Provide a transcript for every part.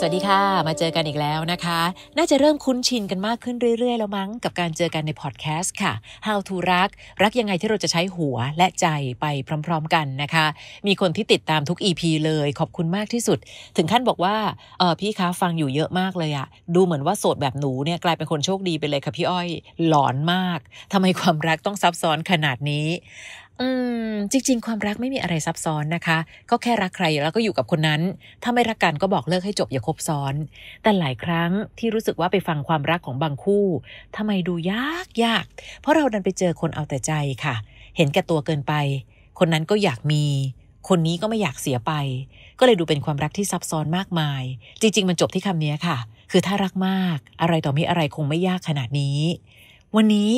สวัสดีค่ะมาเจอกันอีกแล้วนะคะ น่าจะเริ่มคุ้นชินกันมากขึ้นเรื่อย ๆ แล้วมั้งกับการเจอกันในพอดแคสต์ค่ะ How to รักรักยังไงที่เราจะใช้หัวและใจไปพร้อม ๆกันนะคะ มีคนที่ติดตามทุก EP เลยขอบคุณมากที่สุด ถึงขั้นบอกว่าเออพี่คะฟังอยู่เยอะมากเลยอะดูเหมือนว่าโสดแบบหนูเนี่ย กลายเป็นคนโชคดีไปเลยค่ะพี่อ้อย หลอนมาก ทำไมความรักต้องซับซ้อนขนาดนี้อืมจริงๆ ความรักไม่มีอะไรซับซ้อนนะคะ ก็แค่รักใครแล้วก็อยู่กับคนนั้น ถ้าไม่รักกัน ก็บอกเลิกให้จบอย่าคบซ้อน แต่หลายครั้งที่รู้สึกว่าไปฟังความรักของบางคู่ทำไมดูยากยาก เพราะเราดันไปเจอคนเอาแต่ใจค่ะ เห็นแก่ตัวเกินไป คนนั้นก็อยากมี คนนี้ก็ไม่อยากเสียไป ก็เลยดูเป็นความรักที่ซับซ้อนมากมาย จริง ๆ มันจบที่คำนี้ค่ะ คือถ้ารักมาก อะไรต่อมีอะไรคงไม่ยากขนาดนี้ วันนี้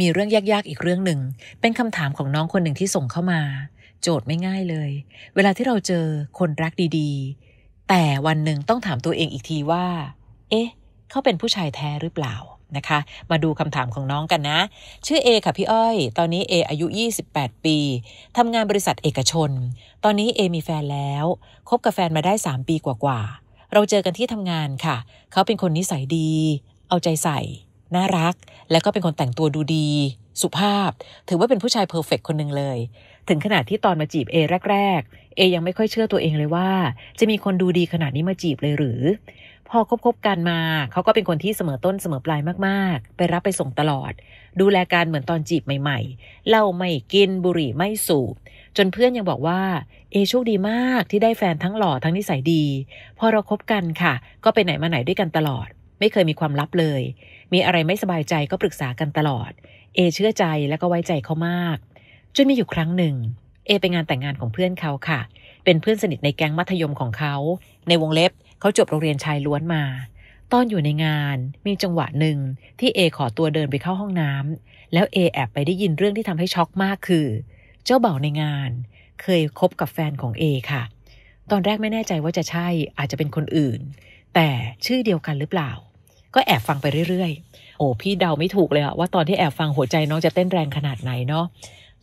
มีเรื่องยากๆอีกเรื่องหนึ่งเป็นคำถามของน้องคนหนึ่งที่ส่งเข้ามา โจทย์ไม่ง่ายเลย เวลาที่เราเจอคนรักดี ๆ แต่วันหนึ่งต้องถามตัวเองอีกทีว่าเอ๊ะเขาเป็นผู้ชายแท้หรือเปล่านะคะ มาดูคำถามของน้องกันนะ ชื่อเอค่ะพี่อ้อย ตอนนี้เออายุ 28 ปีทำงานบริษัทเอกชน ตอนนี้เอมีแฟนแล้ว คบกับแฟนมาได้ 3 ปีกว่าๆเราเจอกันที่ทำงานค่ะ เขาเป็นคนนิสัยดี เอาใจใส่น่ารัก แล้วก็เป็นคนแต่งตัวดูดี สุภาพถือว่าเป็นผู้ชายเพอร์เฟกคนหนึ่งเลย ถึงขนาดที่ตอนมาจีบเอแรก ๆเอยังไม่ค่อยเชื่อตัวเองเลยว่า จะมีคนดูดีขนาดนี้มาจีบเลยหรือ พอคบกันมา เขาก็เป็นคนที่เสมอต้นเสมอปลายมากๆ ไปรับไปส่งตลอด ดูแลการเหมือนตอนจีบใหม่ ๆ เล่า ไม่กินบุหรี่ไม่สูบจนเพื่อนยังบอกว่าเอโชคดีมากที่ได้แฟนทั้งหล่อทั้งนิสัยดี พอเราคบกันค่ะ ก็ไปไหนมาไหนด้วยกันตลอด ไม่เคยมีความลับเลยมีอะไรไม่สบายใจก็ปรึกษากันตลอด เอเชื่อใจแล้วก็ไว้ใจเขามาก จนมีอยู่ครั้งหนึ่ง เอไปงานแต่งงานของเพื่อนเขาค่ะ เป็นเพื่อนสนิทในแก๊งมัธยมของเขา ในวงเล็บเขาจบโรงเรียนชายล้วนมา ตอนอยู่ในงานมีจังหวะหนึ่งที่เอขอตัวเดินไปเข้าห้องน้ำ แล้วเอแอบไปได้ยินเรื่องที่ทำให้ช็อกมากคือ เจ้าเบ่าในงาน เคยคบกับแฟนของเอค่ะ ตอนแรกไม่แน่ใจว่าจะใช่อาจจะเป็นคนอื่น แต่ชื่อเดียวกันหรือเปล่าก็แอบฟังไปเรื่อยๆ โอ้พี่เดาไม่ถูกเลยอะว่าตอนที่แอบฟังหัวใจน้องจะเต้นแรงขนาดไหนเนาะ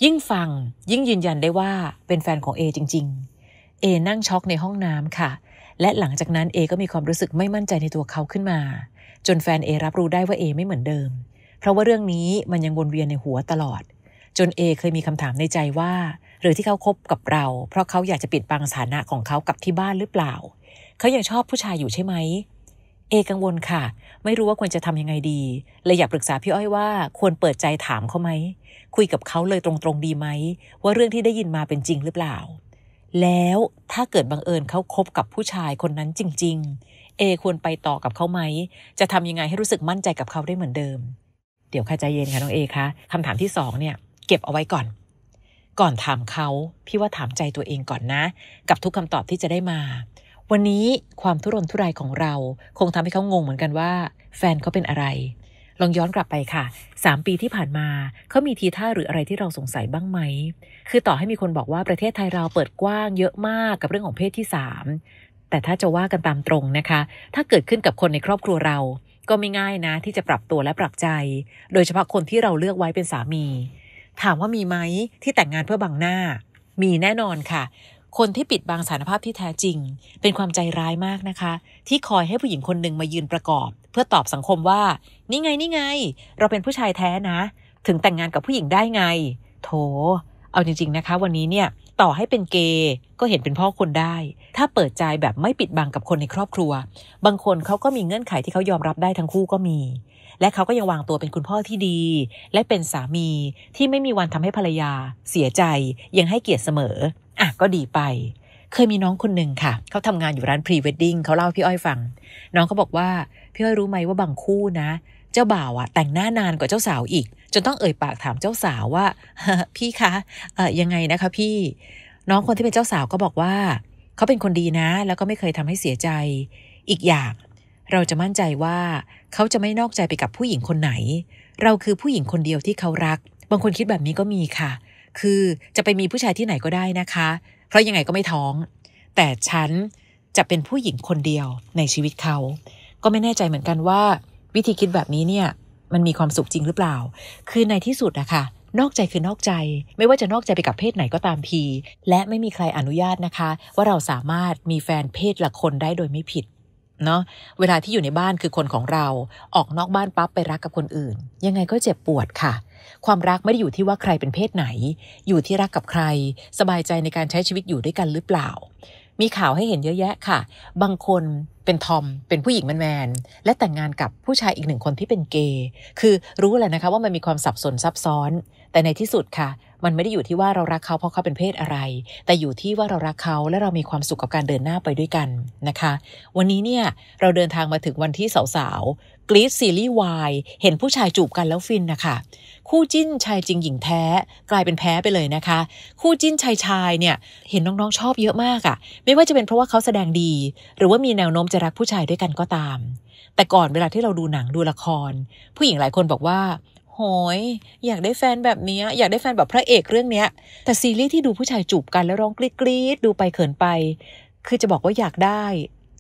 ยิ่งฟังยิ่งยืนยันได้ว่าเป็นแฟนของเอจริงๆ เอนั่งช็อกในห้องน้ำค่ะ และหลังจากนั้นเอก็มีความรู้สึกไม่มั่นใจในตัวเขาขึ้นมา จนแฟนเอรับรู้ได้ว่าเอไม่เหมือนเดิม เพราะว่าเรื่องนี้มันยังวนเวียนในหัวตลอด จนเอเคยมีคำถามในใจว่า หรือที่เขาคบกับเรา เพราะเขาอยากจะปิดบังสถานะของเขากับที่บ้านหรือเปล่า เขายังชอบผู้ชายอยู่ใช่ไหมเอกังวลค่ะ ไม่รู้ว่าควรจะทำยังไงดีเลยอยากปรึกษา พี่อ้อยว่าควรเปิดใจถามเขาไหม คุยกับเขาเลยตรงๆ ดีไหม ว่าเรื่องที่ได้ยินมาเป็นจริงหรือเปล่า แล้วถ้าเกิดบังเอิญเขาคบกับผู้ชายคนนั้นจริงๆเอควรไปต่อกับเขาไหมจะทำยังไงให้รู้สึกมั่นใจกับเขาได้เหมือนเดิม เดี๋ยวค่ะใจเย็นค่ะน้องเอคะคำถามที่สองเนี่ยเก็บเอาไว้ก่อน ก่อนถามเขาพี่ว่าถามใจตัวเองก่อนนะ กับทุกคำตอบที่จะได้มาวันนี้ความทุรนทุรายของเราคงทำให้เขางงเหมือนกันว่า แฟนเขาเป็นอะไร ลองย้อนกลับไปค่ะ 3 ปีที่ผ่านมาเขามีทีท่าหรืออะไรที่เราสงสัยบ้างไหม คือต่อให้มีคนบอกว่าประเทศไทยเราเปิดกว้างเยอะมากกับเรื่องของเพศที่3แต่ถ้าจะว่ากันตามตรงนะคะ ถ้าเกิดขึ้นกับคนในครอบครัวเรา ก็ไม่ง่ายนะ ที่จะปรับตัวและปรับใจ โดยเฉพาะคนที่เราเลือกไว้เป็นสามี ถามว่ามีไหมที่แต่งงานเพื่อบังหน้า มีแน่นอนค่ะคนที่ปิดบังสารภาพที่แท้จริง เป็นความใจร้ายมากนะคะ ที่คอยให้ผู้หญิงคนหนึ่งมายืนประกอบ เพื่อตอบสังคมว่านี่ไงนี่ไงเราเป็นผู้ชายแท้นะ ถึงแต่งงานกับผู้หญิงได้ไง โถ เอาจริง ๆนะคะ วันนี้เนี่ยต่อให้เป็นเกย์ก็เห็นเป็นพ่อคนได้ ถ้าเปิดใจแบบไม่ปิดบังกับคนในครอบครัว บางคนเขาก็มีเงื่อนไขที่เขายอมรับได้ทั้งคู่ก็มี และเขาก็ยังวางตัวเป็นคุณพ่อที่ดี และเป็นสามีที่ไม่มีวันทำให้ภรรยา เสียใจยังให้เกียรติเสมออ่ะก็ดีไป เคยมีน้องคนหนึ่งค่ะ เขาทำงานอยู่ร้านพรีเวดดิ้งเขาเล่าพี่อ้อยฟัง น้องเขาบอกว่าพี่อ้อยรู้ไหมว่าบางคู่นะ เจ้าบ่าวอะแต่งหน้านานกว่าเจ้าสาวอีก จนต้องเอ่ยปากถามเจ้าสาวว่าพี่คะเออยังไงนะคะ พี่ น้องคนที่เป็นเจ้าสาวก็บอกว่าเขาเป็นคนดีนะ แล้วก็ไม่เคยทำให้เสียใจ อีกอย่าง เราจะมั่นใจว่าเขาจะไม่นอกใจไปกับผู้หญิงคนไหน เราคือผู้หญิงคนเดียวที่เขารัก บางคนคิดแบบนี้ก็มีค่ะเคือจะไปมีผู้ชายที่ไหนก็ได้นะคะ เพราะยังไงก็ไม่ท้อง แต่ฉันจะเป็นผู้หญิงคนเดียวในชีวิตเขา ก็ไม่แน่ใจเหมือนกันว่า วิธีคิดแบบนี้เนี่ยมันมีความสุขจริงหรือเปล่า คือในที่สุดอะคะ่ะนอกใจคือนอกใจ ไม่ว่าจะนอกใจไปกับเพศไหนก็ตามทีและไม่มีใครอนุญาตนะคะ ว่าเราสามารถมีแฟนเพศละคนได้โดยไม่ผิดเนาะเวลาที่อยู่ในบ้านคือคนของเราออกนอกบ้านปั๊บไปรักกับคนอื่น ยังไงก็เจ็บปวดค่ะความรักไม่ได้อยู่ที่ว่าใครเป็นเพศไหน อยู่ที่รักกับใคร สบายใจในการใช้ชีวิตอยู่ด้วยกันหรือเปล่า มีข่าวให้เห็นเยอะแยะค่ะ บางคนเป็นทอม เป็นผู้หญิงแมนแมน และแต่งงานกับผู้ชายอีกหนึ่งคนที่เป็นเกย์ คือรู้แหละนะคะว่ามันมีความสับสนซับซ้อน แต่ในที่สุดค่ะ มันไม่ได้อยู่ที่ว่าเรารักเขาเพราะเขาเป็นเพศอะไร แต่อยู่ที่ว่าเรารักเขาและเรามีความสุขกับการเดินหน้าไปด้วยกันนะคะ วันนี้เนี่ยเราเดินทางมาถึงวันที่สาวๆกรีดซีรีส์วเห็นผู้ชายจูบกันแล้วฟินนะคะคู่จิ้นชายจริงหญิงแท้กลายเป็นแพ้ไปเลยนะคะ คู่จิ้นชายชายเนี่ย เห็นน้อง ๆ ชอบเยอะมากอะ่ะ ไม่ว่าจะเป็นเพราะว่าเขาแสดงดี หรือว่ามีแนวโน้มจะรักผู้ชายด้วยกันก็ตาม แต่ก่อนเวลาที่เราดูหนังดูละคร ผู้หญิงหลายคนบอกว่าโหยอยากได้แฟนแบบนี้อยากได้แฟนแบบพระเอกเรื่องเนี้ย แต่ซีรีส์ที่ดูผู้ชายจูบกันแล้วร้องกรี๊ดดูไปเขินไปคือจะบอกว่าอยากได้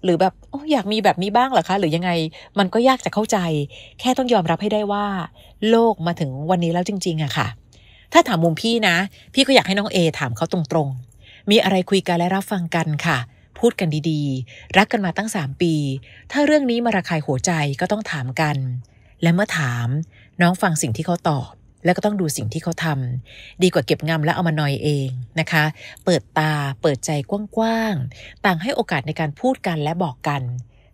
หรือ แบบออยากมีแบบนี้บ้างเหรอคะ หรือยังไงมันก็ยากจะเข้าใจ แค่ต้องยอมรับให้ได้ว่า โลกมาถึงวันนี้แล้วจริง ๆอะค่ะ ถ้าถามมุมพี่นะ พี่ก็อยากให้น้องเอถามเขาตรงๆมีอะไรคุยกันและรับฟังกันค่ะ พูดกันดีๆ รักกันมาตั้งสามปี ถ้าเรื่องนี้มาระคายหัวใจก็ต้องถามกัน และเมื่อถามน้องฟังสิ่งที่เขาตอบแล้วก็ต้องดูสิ่งที่เขาทำ ดีกว่าเก็บงำแล้วเอามานอยเองนะคะ เปิดตาเปิดใจกว้างๆต่างให้โอกาสในการพูดกันและบอกกัน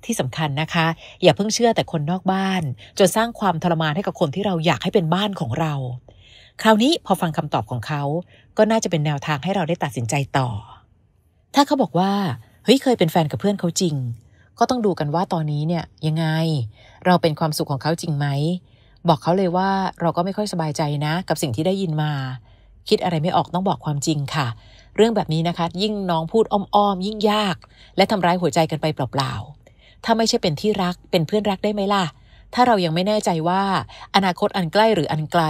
ที่สำคัญนะคะ อย่าเพิ่งเชื่อแต่คนนอกบ้าน จนสร้างความทรมานให้กับคนที่เราอยากให้เป็นบ้านของเรา คราวนี้พอฟังคำตอบของเขา ก็น่าจะเป็นแนวทางให้เราได้ตัดสินใจต่อ ถ้าเขาบอกว่าเฮ้ยเคยเป็นแฟนกับเพื่อนเขาจริง ก็ต้องดูกันว่าตอนนี้เนี่ยยังไงเราเป็นความสุขของเขาจริงไหมบอกเขาเลยว่าเราก็ไม่ค่อยสบายใจนะ กับสิ่งที่ได้ยินมา คิดอะไรไม่ออกต้องบอกความจริงค่ะ เรื่องแบบนี้นะคะ ยิ่งน้องพูดอ้อมๆยิ่งยาก และทำร้ายหัวใจกันไปเปล่าๆถ้าไม่ใช่เป็นที่รักเป็นเพื่อนรักได้ไหมล่ะ ถ้าเรายังไม่แน่ใจว่าอนาคตอันใกล้หรืออันไกล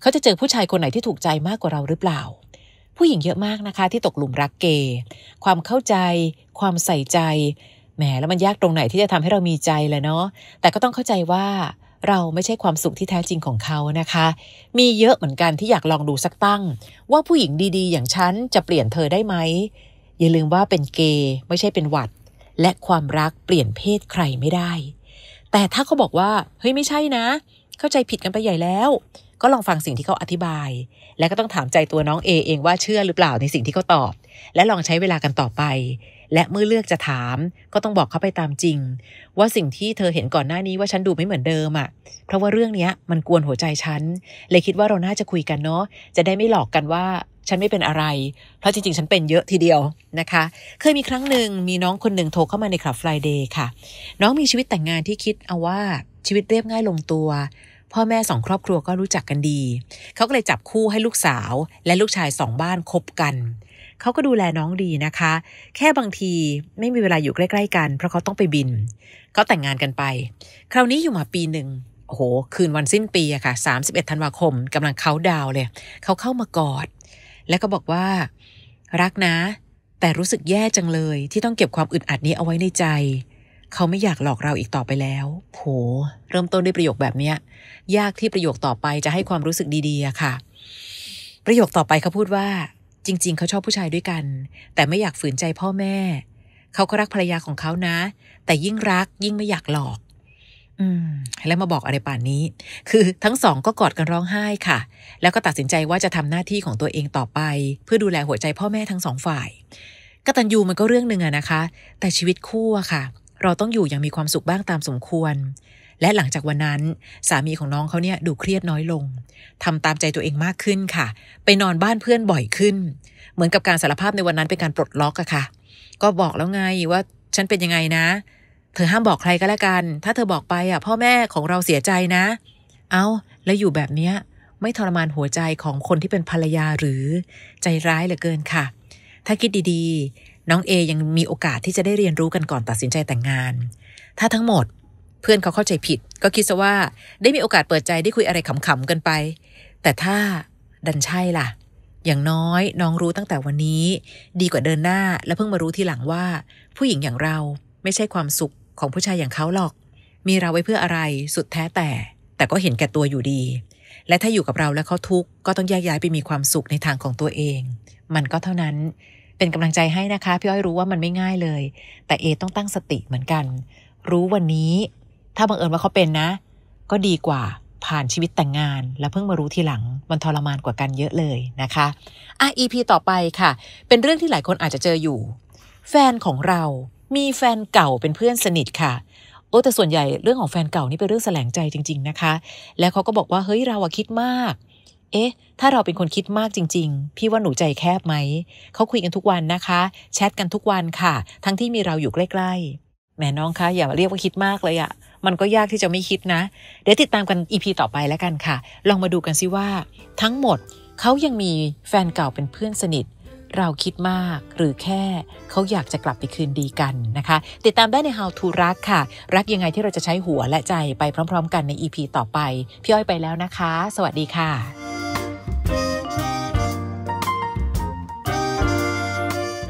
เขาจะเจอผู้ชายคนไหนที่ถูกใจมากกว่าเราหรือเปล่า ผู้หญิงเยอะมากนะคะ ที่ตกหลุมรักเกย์ความเข้าใจ ความใส่ใจ แหมแล้วมันยากตรงไหนที่จะทำให้เรามีใจเลยเนาะแต่ก็ต้องเข้าใจว่าเราไม่ใช่ความสุขที่แท้จริงของเขานะคะ มีเยอะเหมือนกันที่อยากลองดูสักตั้ง ว่าผู้หญิงดีๆ อย่างฉันจะเปลี่ยนเธอได้ไหม อย่าลืมว่าเป็นเกย์ไม่ใช่เป็นหวัด และความรักเปลี่ยนเพศใครไม่ได้ แต่ถ้าเขาบอกว่า เฮ้ยไม่ใช่นะ เข้าใจผิดกันไปใหญ่แล้ว ก็ลองฟังสิ่งที่เขาอธิบาย และก็ต้องถามใจตัวน้องเอเองว่าเชื่อหรือเปล่าในสิ่งที่เขาตอบ และลองใช้เวลากันต่อไปและเมื่อเลือกจะถามก็ต้องบอกเขาไปตามจริง ว่าสิ่งที่เธอเห็นก่อนหน้านี้ว่าฉันดูไม่เหมือนเดิมอะ่ะเพราะว่าเรื่องนี้มันกวนหัวใจฉันเลยคิดว่าเราน่าจะคุยกันเนาะจะได้ไม่หลอกกันว่าฉันไม่เป็นอะไร เพราะจริงๆ ฉันเป็นเยอะทีเดียวนะคะ เคยมีครั้งหนึ่งมีน้องคนหนึ่งโทรเข้ามาในคลับไฟเดย์ค่ะน้องมีชีวิตแต่งงานที่คิดเอาว่าชีวิตเรียบง่ายลงตัว พ่อแม่สองครอบครัวก็รู้จักกันดีเขาก็เลยจับคู่ให้ลูกสาว และลูกชายสองบ้านคบกันเขาก็ดูแลน้องดีนะคะ แค่บางทีไม่มีเวลาอยู่ใกล้ ๆ กันเพราะเขาต้องไปบินเขาแต่งงานกันไป คราวนี้อยู่มาปีหนึ่งโอ้โห คืนวันสิ้นปีอะค่ะ31ธันวาคมกำลังเขาดาวเลยเขาเข้ามากอด แล้วก็บอกว่า รักนะ แต่รู้สึกแย่จังเลย ที่ต้องเก็บความอึดอัดนี้เอาไว้ในใจ เขาไม่อยากหลอกเราอีกต่อไปแล้ว โห เริ่มต้นด้วยประโยคแบบเนี้ย ยากที่ประโยคต่อไปจะให้ความรู้สึกดีๆอะค่ะ ประโยคต่อไปเขาพูดว่าจริงๆ เขาชอบผู้ชายด้วยกัน แต่ไม่อยากฝืนใจพ่อแม่ เขาก็รักภรรยาของเขานะ แต่ยิ่งรักยิ่งไม่อยากหลอก อืม แล้วมาบอกอะไรป่านนี้ คือทั้งสองก็กอดกันร้องไห้ค่ะ แล้วก็ตัดสินใจว่าจะทำหน้าที่ของตัวเองต่อไป เพื่อดูแลหัวใจพ่อแม่ทั้งสองฝ่าย กตัญญูมันก็เรื่องหนึ่งอะนะคะ แต่ชีวิตคู่อะค่ะเราต้องอยู่อย่างมีความสุขบ้างตามสมควร และหลังจากวันนั้นสามีของน้องเขาเนี่ยดูเครียดน้อยลง ทำตามใจตัวเองมากขึ้นค่ะ ไปนอนบ้านเพื่อนบ่อยขึ้น เหมือนกับการสารภาพในวันนั้นเป็นการปลดล็อกอะค่ะ ก็บอกแล้วไงว่าฉันเป็นยังไงนะ เธอห้ามบอกใคร ก็แล้วกัน ถ้าเธอบอกไปอ่ะ พ่อแม่ของเราเสียใจนะ เอาแล้วอยู่แบบเนี้ยไม่ทรมานหัวใจของคนที่เป็นภรรยาหรือใจร้ายเหลือเกินค่ะ ถ้าคิดดีน้องเอยังมีโอกาสที่จะได้เรียนรู้กันก่อนตัดสินใจแต่งงาน ถ้าทั้งหมดเพื่อนเขาเข้าใจผิดก็คิดซะว่าได้มีโอกาสเปิดใจได้คุยอะไรขำๆกันไป แต่ถ้าดันใช่ล่ะ อย่างน้อยน้องรู้ตั้งแต่วันนี้ ดีกว่าเดินหน้าแล้วเพิ่งมารู้ทีหลังว่า ผู้หญิงอย่างเราไม่ใช่ความสุขของผู้ชายอย่างเขาหรอก มีเราไว้เพื่ออะไรสุดแท้แต่แต่ก็เห็นแก่ตัวอยู่ดี และถ้าอยู่กับเราแล้วเขาทุกข์ก็ต้องแยกย้ายไปมีความสุขในทางของตัวเอง มันก็เท่านั้นเป็นกำลังใจให้นะคะพี่อ้อยรู้ว่ามันไม่ง่ายเลย แต่เอต้องตั้งสติเหมือนกัน รู้วันนี้ ถ้าบังเอิญว่าเขาเป็นนะ ก็ดีกว่าผ่านชีวิตแต่งงาน แล้วเพิ่งมารู้ทีหลัง มันทรมานกว่ากันเยอะเลยนะคะอ่ะ EP ต่อไปค่ะ เป็นเรื่องที่หลายคนอาจจะเจออยู่ แฟนของเรา มีแฟนเก่าเป็นเพื่อนสนิทค่ะ โอ้แต่ส่วนใหญ่เรื่องของแฟนเก่านี่เป็นเรื่องแสลงใจจริง ๆนะคะ แล้วเขาก็บอกว่าเฮ้ยเราอะคิดมากเอ๊ะ ถ้าเราเป็นคนคิดมากจริง ๆ พี่ว่าหนูใจแคบไหม เขาคุยกันทุกวันนะคะ แชทกันทุกวันค่ะ ทั้งที่มีเราอยู่ใกล้ๆแหมน้องคะ อย่าเรียกว่าคิดมากเลยอะมันก็ยากที่จะไม่คิดนะ เดี๋ยวติดตามกันอีพีต่อไปแล้วกันค่ะ ลองมาดูกันซิว่า ทั้งหมดเขายังมีแฟนเก่าเป็นเพื่อนสนิท เราคิดมากหรือแค่เขาอยากจะกลับไปคืนดีกันนะคะ ติดตามได้ใน How to รักค่ะ รักยังไงที่เราจะใช้หัวและใจไปพร้อมๆกันใน EP ต่อไป พี่อ้อยไปแล้วนะคะ สวัสดีค่ะ